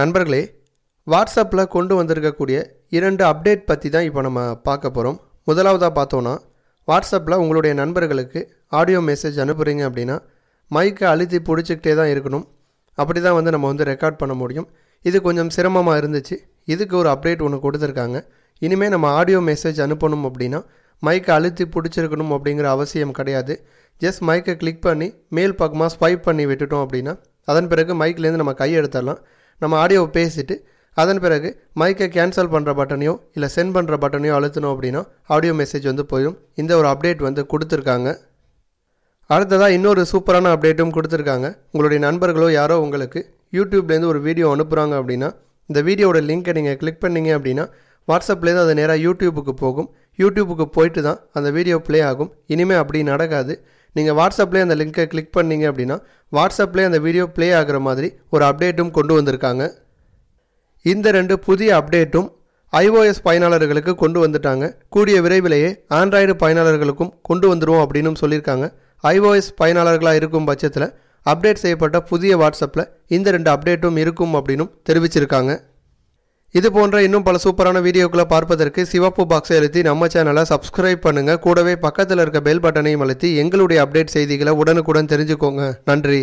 நண்பர்களே வாட்ஸ்அப்பில் கொண்டு வந்திருக்கக்கூடிய இரண்டு அப்டேட் பற்றி தான் இப்போ நம்ம பார்க்க போகிறோம் முதலாவதாக பார்த்தோன்னா வாட்ஸ்அப்பில் உங்களுடைய நண்பர்களுக்கு ஆடியோ மெசேஜ் அனுப்புகிறீங்க அப்படின்னா மைக்கை அழுத்தி பிடிச்சிக்கிட்டே தான் இருக்கணும் அப்படி தான் வந்து நம்ம வந்து ரெக்கார்ட் பண்ண முடியும் இது கொஞ்சம் சிரமமாக இருந்துச்சு இதுக்கு ஒரு அப்டேட் ஒன்று கொடுத்துருக்காங்க இனிமேல் நம்ம ஆடியோ மெசேஜ் அனுப்பணும் அப்படின்னா மைக்கை அழுத்தி பிடிச்சிருக்கணும் அப்படிங்கிற அவசியம் கிடையாது ஜஸ்ட் மைக்கை கிளிக் பண்ணி மேல் பக்கமாக ஸ்வைப் பண்ணி விட்டுட்டோம் அப்படின்னா அதன் பிறகு மைக்லேருந்து நம்ம கையெழுத்தரலாம் நம்ம ஆடியோவை பேசிவிட்டு அதன் பிறகு மைக்கை கேன்சல் பண்ணுற பட்டனையோ இல்லை சென்ட் பண்ணுற பட்டனையோ அழுத்தணும் அப்படின்னா ஆடியோ மெசேஜ் வந்து போயிடும் இந்த ஒரு அப்டேட் வந்து கொடுத்துருக்காங்க அடுத்ததாக இன்னொரு சூப்பரான அப்டேட்டும் கொடுத்துருக்காங்க உங்களுடைய நண்பர்களோ யாரோ உங்களுக்கு யூடியூப்லேருந்து ஒரு வீடியோ அனுப்புகிறாங்க அப்படின்னா இந்த வீடியோட லிங்க்கை நீங்கள் கிளிக் பண்ணிங்க அப்படின்னா வாட்ஸ்அப்லேருந்து அது நேராக யூடியூபுக்கு போகும் யூடியூபுக்கு போயிட்டு தான் அந்த வீடியோ ப்ளே ஆகும் இனிமேல் அப்படி நடக்காது நீங்கள் வாட்ஸ்அப்லேயே அந்த லிங்க்கை கிளிக் பண்ணிங்க அப்படின்னா வாட்ஸ்அப்லேயே அந்த வீடியோ ப்ளே ஆகிற மாதிரி ஒரு அப்டேட்டும் கொண்டு வந்திருக்காங்க இந்த ரெண்டு புதிய அப்டேட்டும் ஐஓஎஸ் பயனாளர்களுக்கு கொண்டு வந்துட்டாங்க கூடிய விரைவிலேயே ஆண்ட்ராய்டு பயனாளர்களுக்கும் கொண்டு வந்துடுவோம் அப்படின்னு சொல்லியிருக்காங்க ஐஓஎஸ் பயனாளர்களாக இருக்கும் பட்சத்தில் அப்டேட் செய்யப்பட்ட புதிய வாட்ஸ்அப்பில் இந்த ரெண்டு அப்டேட்டும் இருக்கும் அப்படின்னும் தெரிவிச்சிருக்காங்க இது போன்ற இன்னும் பல சூப்பரான வீடியோக்களை பார்ப்பதற்கு சிவப்பு பாக்ஸை அழுத்தி நம்ம சேனலை சப்ஸ்கிரைப் பண்ணுங்க கூடவே பக்கத்தில் இருக்க பெல் பட்டனையும் அழுத்தி எங்களுடைய அப்டேட் செய்திகளை உடனுக்குடன் தெரிஞ்சுக்கோங்க நன்றி